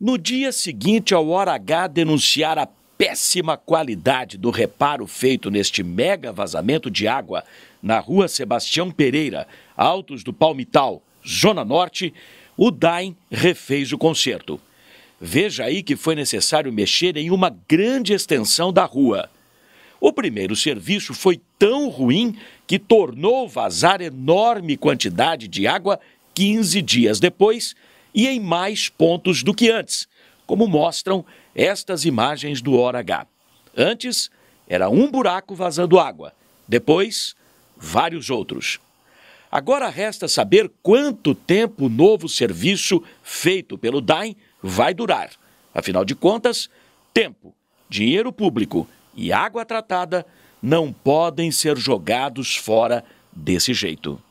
No dia seguinte ao Hora H denunciar a péssima qualidade do reparo feito neste mega vazamento de água na rua Sebastião Pereira, Altos do Palmital, Zona Norte, o DAIM refez o conserto. Veja aí que foi necessário mexer em uma grande extensão da rua. O primeiro serviço foi tão ruim que tornou vazar enorme quantidade de água 15 dias depois e em mais pontos do que antes, como mostram estas imagens do Hora H. Antes, era um buraco vazando água, depois, vários outros. Agora resta saber quanto tempo o novo serviço feito pelo DAIM vai durar. Afinal de contas, tempo, dinheiro público e água tratada não podem ser jogados fora desse jeito.